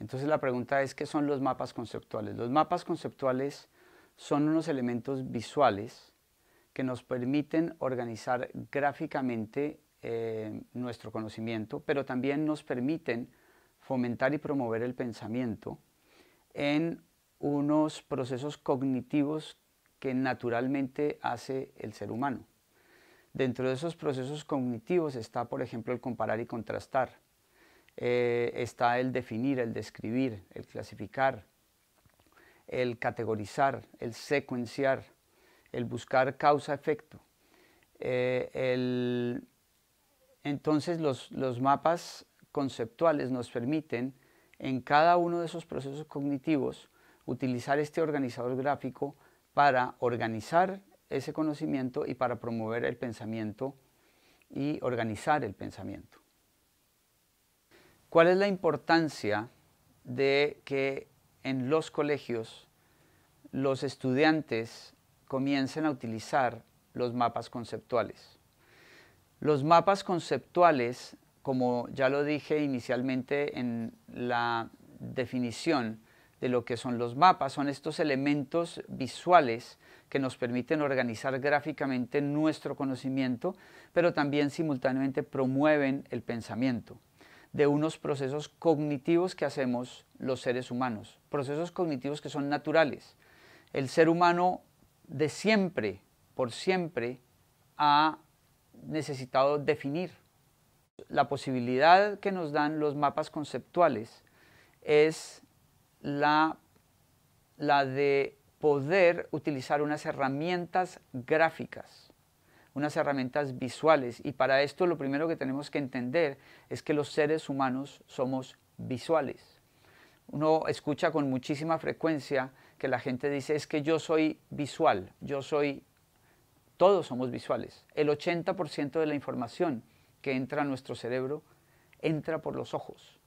Entonces la pregunta es, ¿qué son los mapas conceptuales? Los mapas conceptuales son unos elementos visuales que nos permiten organizar gráficamente eh, nuestro conocimiento, pero también nos permiten fomentar y promover el pensamiento en unos procesos cognitivos que naturalmente hace el ser humano. Dentro de esos procesos cognitivos está, por ejemplo, el comparar y contrastar. Eh, está el definir, el describir, el clasificar, el categorizar, el secuenciar, el buscar causa-efecto. Eh, entonces los mapas conceptuales nos permiten en cada uno de esos procesos cognitivos utilizar este organizador gráfico para organizar ese conocimiento y para promover el pensamiento y organizar el pensamiento. ¿Cuál es la importancia de que en los colegios los estudiantes comiencen a utilizar los mapas conceptuales? Los mapas conceptuales, como ya lo dije inicialmente en la definición de lo que son los mapas, son estos elementos visuales que nos permiten organizar gráficamente nuestro conocimiento, pero también simultáneamente promueven el pensamiento de unos procesos cognitivos que hacemos los seres humanos, procesos cognitivos que son naturales. El ser humano de siempre, por siempre, ha necesitado definir. La posibilidad que nos dan los mapas conceptuales es la, la de poder utilizar unas herramientas gráficas unas herramientas visuales y para esto lo primero que tenemos que entender es que los seres humanos somos visuales. Uno escucha con muchísima frecuencia que la gente dice es que yo soy visual, yo soy, todos somos visuales. El 80% de la información que entra a nuestro cerebro entra por los ojos.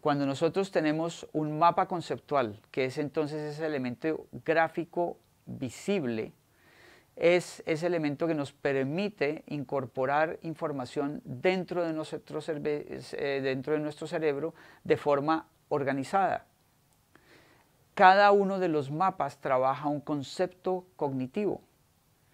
Cuando nosotros tenemos un mapa conceptual, que es entonces ese elemento gráfico visible, es ese elemento que nos permite incorporar información dentro de, nuestro eh, dentro de nuestro cerebro de forma organizada. Cada uno de los mapas trabaja un concepto cognitivo.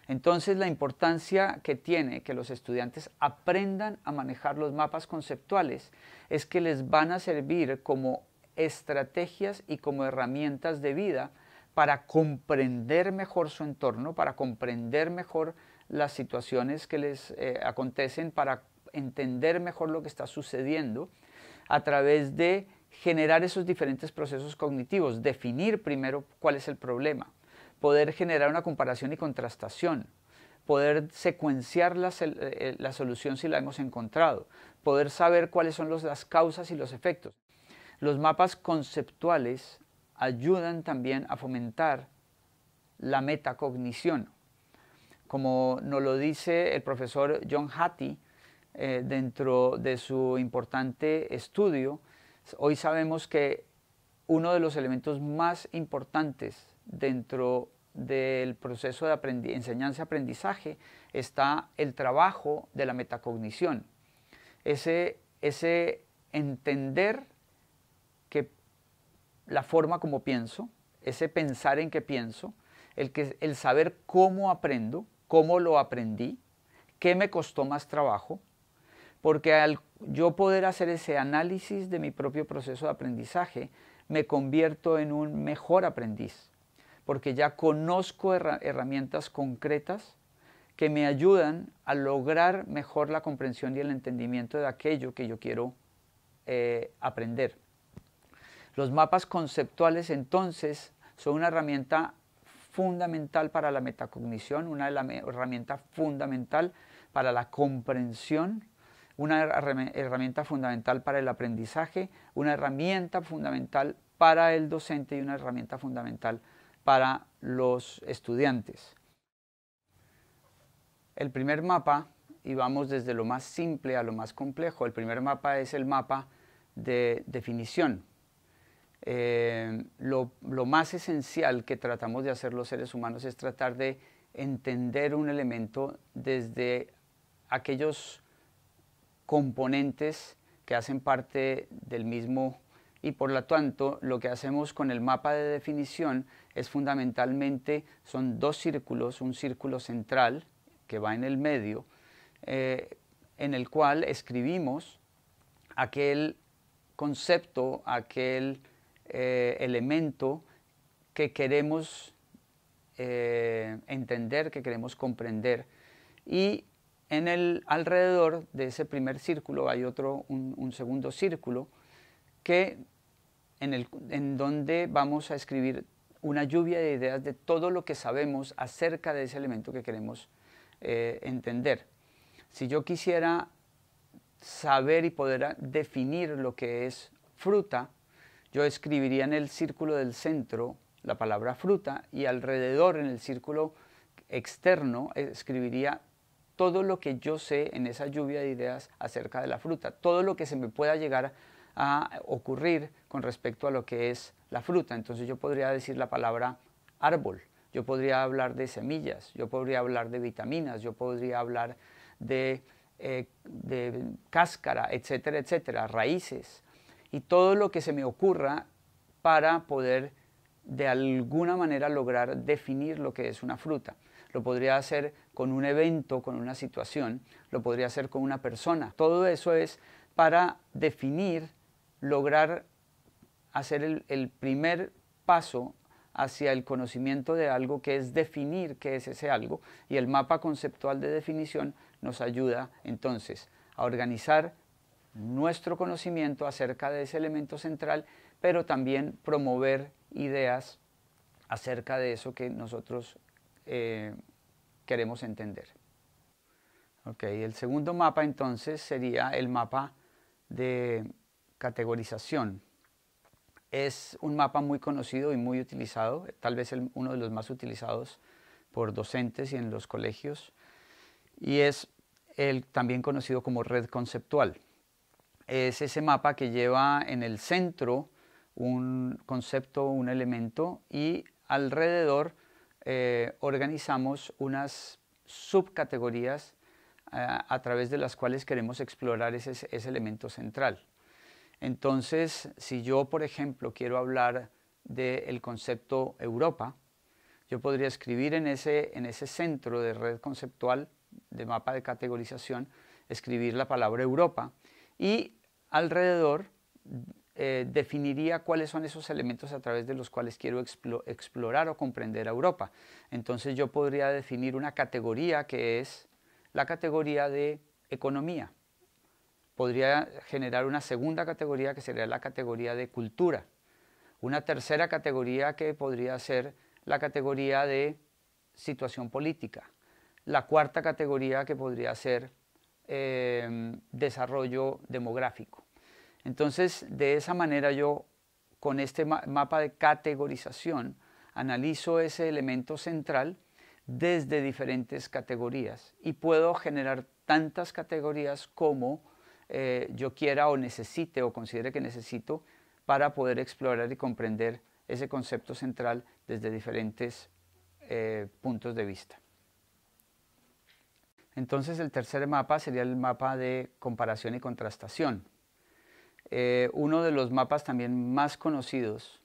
Entonces la importancia que tiene que los estudiantes aprendan a manejar los mapas conceptuales es que les van a servir como estrategias y como herramientas de vida para comprender mejor su entorno, para comprender mejor las situaciones que les eh, acontecen, para entender mejor lo que está sucediendo a través de generar esos diferentes procesos cognitivos, definir primero cuál es el problema, poder generar una comparación y contrastación, poder secuenciar la, eh, eh, solución si la hemos encontrado, poder saber cuáles son las causas y los efectos. Los mapas conceptuales ayudan también a fomentar la metacognición. Como nos lo dice el profesor John Hattie eh, dentro de su importante estudio, hoy sabemos que uno de los elementos más importantes dentro del proceso de enseñanza-aprendizaje está el trabajo de la metacognición. Ese, ese entender la forma como pienso, ese pensar en que pienso, el, que, el saber cómo aprendo, cómo lo aprendí, qué me costó más trabajo, porque al yo poder hacer ese análisis de mi propio proceso de aprendizaje, me convierto en un mejor aprendiz, porque ya conozco herramientas concretas que me ayudan a lograr mejor la comprensión y el entendimiento de aquello que yo quiero eh, aprender. Los mapas conceptuales entonces son una herramienta fundamental para la metacognición, una herramienta fundamental para la comprensión, una herramienta fundamental para el aprendizaje, una herramienta fundamental para el docente y una herramienta fundamental para los estudiantes. El primer mapa, y vamos desde lo más simple a lo más complejo, el primer mapa es el mapa de definición, eh, lo, más esencial que tratamos de hacer los seres humanos es tratar de entender un elemento desde aquellos componentes que hacen parte del mismo y por lo tanto lo que hacemos con el mapa de definición es fundamentalmente son dos círculos, un círculo central que va en el medio, eh, en el cual escribimos aquel concepto, aquel eh, elemento que queremos eh, entender, que queremos comprender. Y en el alrededor de ese primer círculo hay otro, un, segundo círculo, que en, el, en donde vamos a escribir una lluvia de ideas de todo lo que sabemos acerca de ese elemento que queremos eh, entender. Si yo quisiera saber y poder definir lo que es fruta, yo escribiría en el círculo del centro la palabra fruta y alrededor en el círculo externo escribiría todo lo que yo sé en esa lluvia de ideas acerca de la fruta, todo lo que se me pueda llegar a ocurrir con respecto a lo que es la fruta. Entonces yo podría decir la palabra árbol, yo podría hablar de semillas, yo podría hablar de vitaminas, yo podría hablar de, eh, cáscara, etcétera, etcétera, raíces y todo lo que se me ocurra para poder de alguna manera lograr definir lo que es una fruta. Lo podría hacer con un evento, con una situación, lo podría hacer con una persona. Todo eso es para definir, lograr hacer el, primer paso hacia el conocimiento de algo que es definir qué es ese algo y el mapa conceptual de definición nos ayuda entonces a organizar nuestro conocimiento acerca de ese elemento central, pero también promover ideas acerca de eso que nosotros eh, queremos entender. el segundo mapa entonces sería el mapa de categorización. Es un mapa muy conocido y muy utilizado, tal vez uno de los más utilizados por docentes y en los colegios, y es el también conocido como red conceptual es ese mapa que lleva en el centro un concepto, un elemento y alrededor eh, organizamos unas subcategorías eh, a través de las cuales queremos explorar ese, elemento central. Entonces, si yo, por ejemplo, quiero hablar del concepto Europa, yo podría escribir en ese, en ese centro de red conceptual, de mapa de categorización, escribir la palabra Europa y alrededor eh, definiría cuáles son esos elementos a través de los cuales quiero explorar o comprender a Europa. Entonces yo podría definir una categoría que es la categoría de economía. Podría generar una segunda categoría que sería la categoría de cultura. Una tercera categoría que podría ser la categoría de situación política. La cuarta categoría que podría ser Em, desarrollo demográfico. Entonces, de esa manera yo, con este mapa de categorización, analizo ese elemento central desde diferentes categorías y puedo generar tantas categorías como eh, yo quiera o necesite o considere que necesito para poder explorar y comprender ese concepto central desde diferentes eh, puntos de vista. Entonces el tercer mapa sería el mapa de comparación y contrastación. Eh, uno de los mapas también más conocidos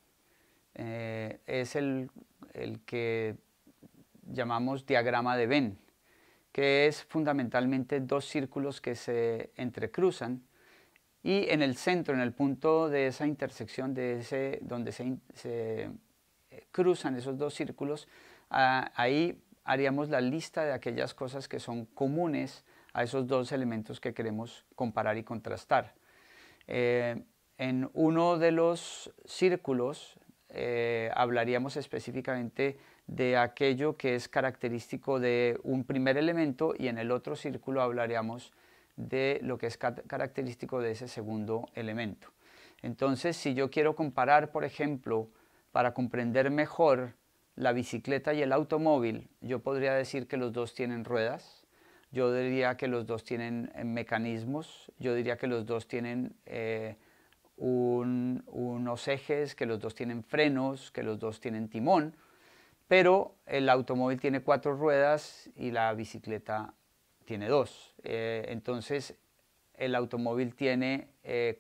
eh, es el, que llamamos diagrama de Venn, que es fundamentalmente dos círculos que se entrecruzan y en el centro, en el punto de esa intersección, de ese, donde se, eh, cruzan esos dos círculos, ah, ahí haríamos la lista de aquellas cosas que son comunes a esos dos elementos que queremos comparar y contrastar. Eh, en uno de los círculos eh, hablaríamos específicamente de aquello que es característico de un primer elemento y en el otro círculo hablaríamos de lo que es característico de ese segundo elemento. Entonces, si yo quiero comparar, por ejemplo, para comprender mejor la bicicleta y el automóvil, yo podría decir que los dos tienen ruedas, yo diría que los dos tienen eh, mecanismos, yo diría que los dos tienen eh, unos ejes, que los dos tienen frenos, que los dos tienen timón, pero el automóvil tiene cuatro ruedas y la bicicleta tiene dos. Eh, entonces, el automóvil tiene,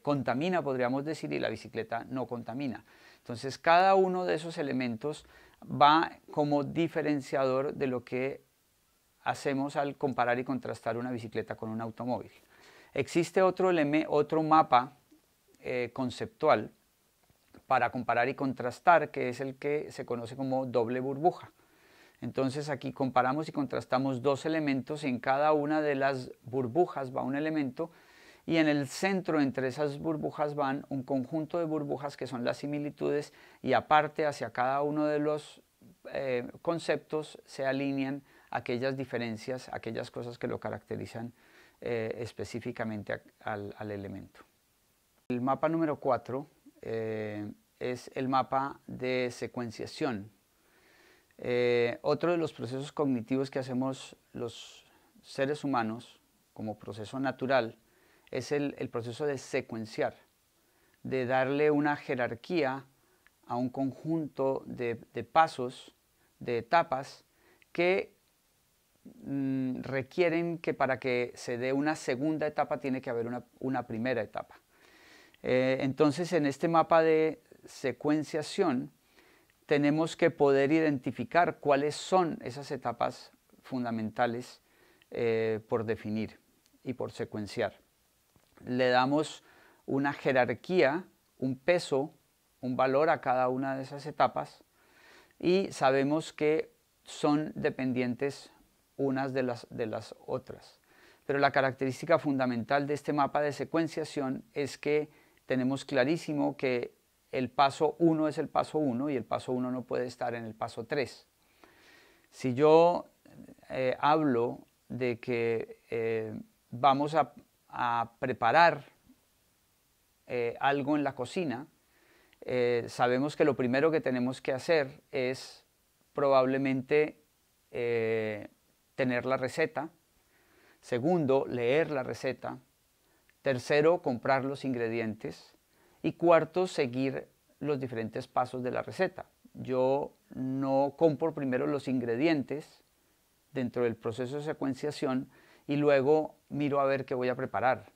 contamina, podríamos decir, y la bicicleta no contamina. Entonces, cada uno de esos elementos va como diferenciador de lo que hacemos al comparar y contrastar una bicicleta con un automóvil. Existe otro, otro mapa eh, conceptual para comparar y contrastar, que es el que se conoce como doble burbuja. Entonces aquí comparamos y contrastamos dos elementos, en cada una de las burbujas va un elemento y en el centro entre esas burbujas van un conjunto de burbujas que son las similitudes y aparte hacia cada uno de los eh, conceptos se alinean aquellas diferencias, aquellas cosas que lo caracterizan eh, específicamente al, elemento. El mapa número 4 eh, es el mapa de secuenciación. otro de los procesos cognitivos que hacemos los seres humanos como proceso natural es el, proceso de secuenciar, de darle una jerarquía a un conjunto de, pasos, de etapas, que mm, requieren que para que se dé una segunda etapa tiene que haber una, primera etapa. Eh, entonces, en este mapa de secuenciación, tenemos que poder identificar cuáles son esas etapas fundamentales eh, por definir y por secuenciar le damos una jerarquía, un peso, un valor a cada una de esas etapas y sabemos que son dependientes unas de las, de las otras. Pero la característica fundamental de este mapa de secuenciación es que tenemos clarísimo que el paso 1 es el paso 1 y el paso 1 no puede estar en el paso 3. Si yo eh, hablo de que eh, vamos a a preparar eh, algo en la cocina, eh, sabemos que lo primero que tenemos que hacer es probablemente eh, tener la receta, segundo, leer la receta, tercero, comprar los ingredientes y cuarto, seguir los diferentes pasos de la receta. Yo no compro primero los ingredientes dentro del proceso de secuenciación, y luego miro a ver qué voy a preparar.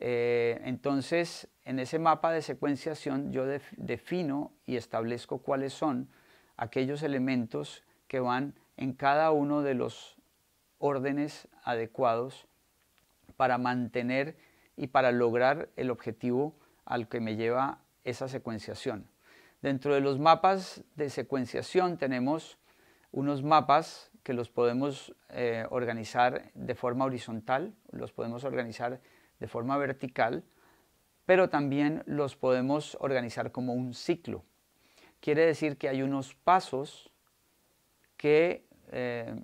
Eh, entonces, en ese mapa de secuenciación yo defino y establezco cuáles son aquellos elementos que van en cada uno de los órdenes adecuados para mantener y para lograr el objetivo al que me lleva esa secuenciación. Dentro de los mapas de secuenciación tenemos unos mapas que los podemos eh, organizar de forma horizontal, los podemos organizar de forma vertical, pero también los podemos organizar como un ciclo. Quiere decir que hay unos pasos que eh,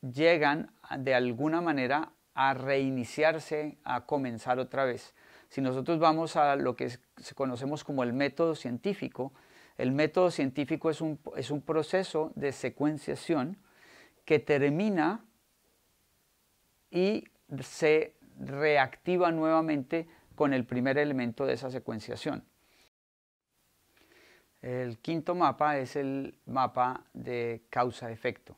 llegan de alguna manera a reiniciarse, a comenzar otra vez. Si nosotros vamos a lo que conocemos como el método científico, el método científico es un, proceso de secuenciación que termina y se reactiva nuevamente con el primer elemento de esa secuenciación. El quinto mapa es el mapa de causa-efecto.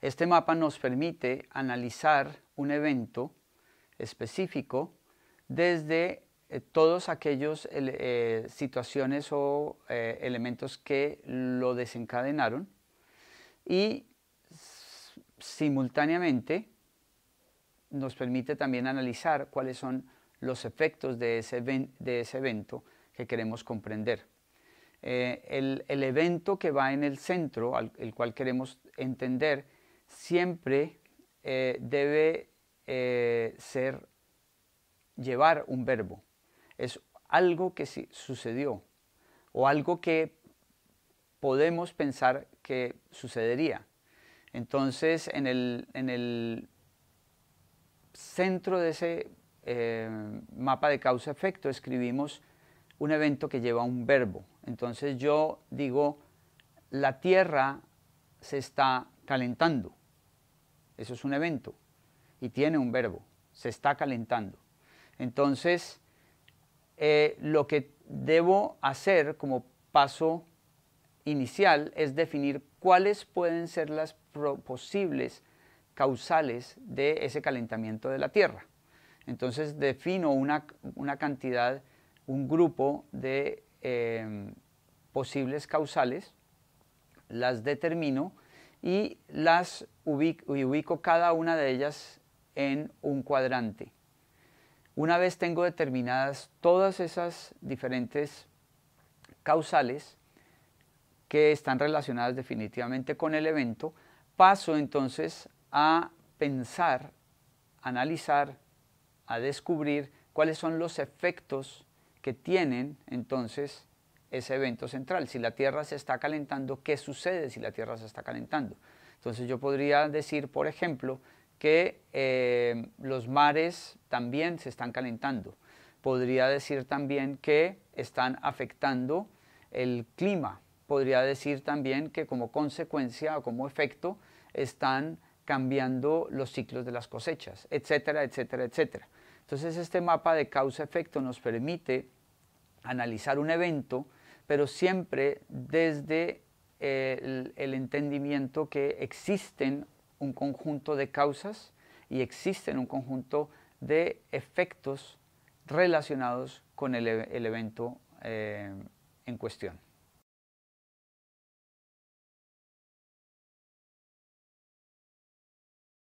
Este mapa nos permite analizar un evento específico desde eh, todos aquellos eh, situaciones o eh, elementos que lo desencadenaron y simultáneamente nos permite también analizar cuáles son los efectos de ese, de ese evento que queremos comprender. el, evento que va en el centro, el cual queremos entender, siempre debe ser llevar un verbo es algo que sucedió o algo que podemos pensar que sucedería. Entonces, en el, centro de ese eh, mapa de causa-efecto escribimos un evento que lleva un verbo. Entonces yo digo, la Tierra se está calentando. Eso es un evento y tiene un verbo, se está calentando. Entonces, eh, lo que debo hacer como paso inicial es definir cuáles pueden ser las posibles causales de ese calentamiento de la Tierra. Entonces defino una, cantidad, un grupo de em, posibles causales, las determino y las ubico cada una de ellas en un cuadrante. Una vez tengo determinadas todas esas diferentes causales que están relacionadas definitivamente con el evento, paso entonces a pensar, analizar, a descubrir cuáles son los efectos que tienen entonces ese evento central. Si la Tierra se está calentando, ¿qué sucede si la Tierra se está calentando? Entonces yo podría decir, por ejemplo, que eh, los mares también se están calentando. Podría decir también que están afectando el clima. Podría decir también que como consecuencia o como efecto están cambiando los ciclos de las cosechas, etcétera, etcétera, etcétera. Entonces este mapa de causa-efecto nos permite analizar un evento, pero siempre desde eh, el entendimiento que existen un conjunto de causas y existen un conjunto de efectos relacionados con el, e-, evento eh, en cuestión.